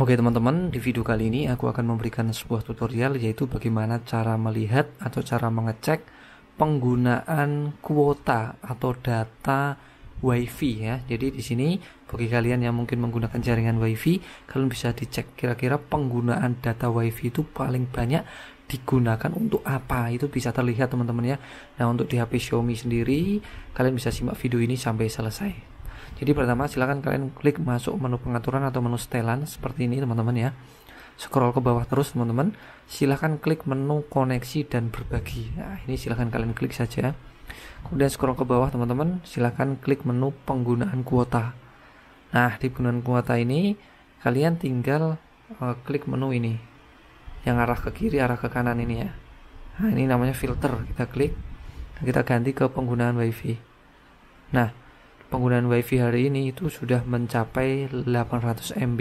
Oke teman-teman, di video kali ini aku akan memberikan sebuah tutorial yaitu bagaimana cara melihat atau cara mengecek penggunaan kuota atau data WiFi ya. Jadi di sini bagi kalian yang mungkin menggunakan jaringan WiFi, kalian bisa dicek kira-kira penggunaan data WiFi itu paling banyak digunakan untuk apa itu bisa terlihat teman-teman ya. Nah untuk di HP Xiaomi sendiri kalian bisa simak video ini sampai selesai jadi pertama silahkan kalian klik masuk menu pengaturan atau menu setelan seperti ini teman-teman ya scroll ke bawah terus teman-teman silahkan klik menu koneksi dan berbagi nah, ini silahkan kalian klik saja kemudian scroll ke bawah teman-teman silahkan klik menu penggunaan kuota nah di penggunaan kuota ini kalian tinggal uh, klik menu ini yang arah ke kiri arah ke kanan ini ya nah ini namanya filter kita klik kita ganti ke penggunaan wifi nah penggunaan WiFi hari ini itu sudah mencapai 800 MB.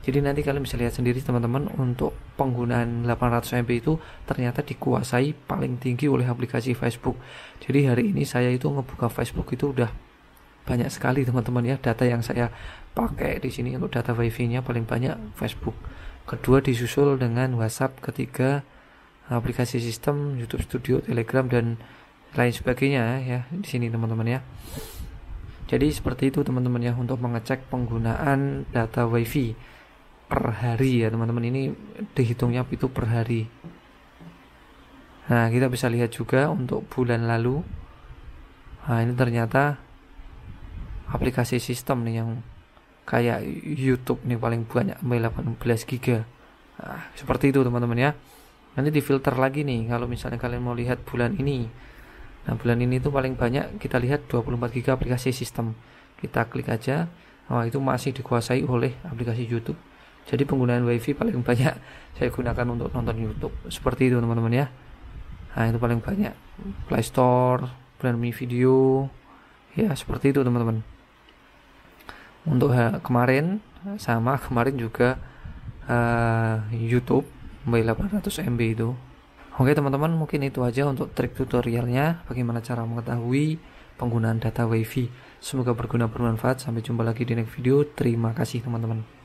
Jadi nanti kalian bisa lihat sendiri teman-teman untuk penggunaan 800 MB itu ternyata dikuasai paling tinggi oleh aplikasi Facebook. Jadi hari ini saya itu ngebuka Facebook itu udah banyak sekali teman-teman ya data yang saya pakai di sini untuk data WiFi-nya paling banyak Facebook. Kedua disusul dengan WhatsApp, ketiga aplikasi sistem YouTube Studio, Telegram dan lain sebagainya ya di sini teman-teman ya. Jadi seperti itu teman-teman ya untuk mengecek penggunaan data WiFi per hari ya teman-teman ini dihitungnya itu per hari. Nah kita bisa lihat juga untuk bulan lalu. Nah ini ternyata aplikasi sistem nih yang kayak YouTube nih paling banyak 18 giga. Nah, seperti itu teman-teman ya. Nanti difilter lagi nih kalau misalnya kalian mau lihat bulan ini Nah, bulan ini itu paling banyak kita lihat 24 GB aplikasi sistem. Kita klik aja. Nah, itu masih dikuasai oleh aplikasi YouTube. Jadi penggunaan WiFi paling banyak saya gunakan untuk nonton YouTube. Seperti itu, teman-teman ya. Nah, itu paling banyak Play Store, Mi Video. Ya, seperti itu, teman-teman. Untuk kemarin sama kemarin juga uh, YouTube 800 MB itu Oke teman-teman mungkin itu aja untuk trik tutorialnya bagaimana cara mengetahui penggunaan data wifi. Semoga berguna bermanfaat. Sampai jumpa lagi di next video. Terima kasih teman-teman.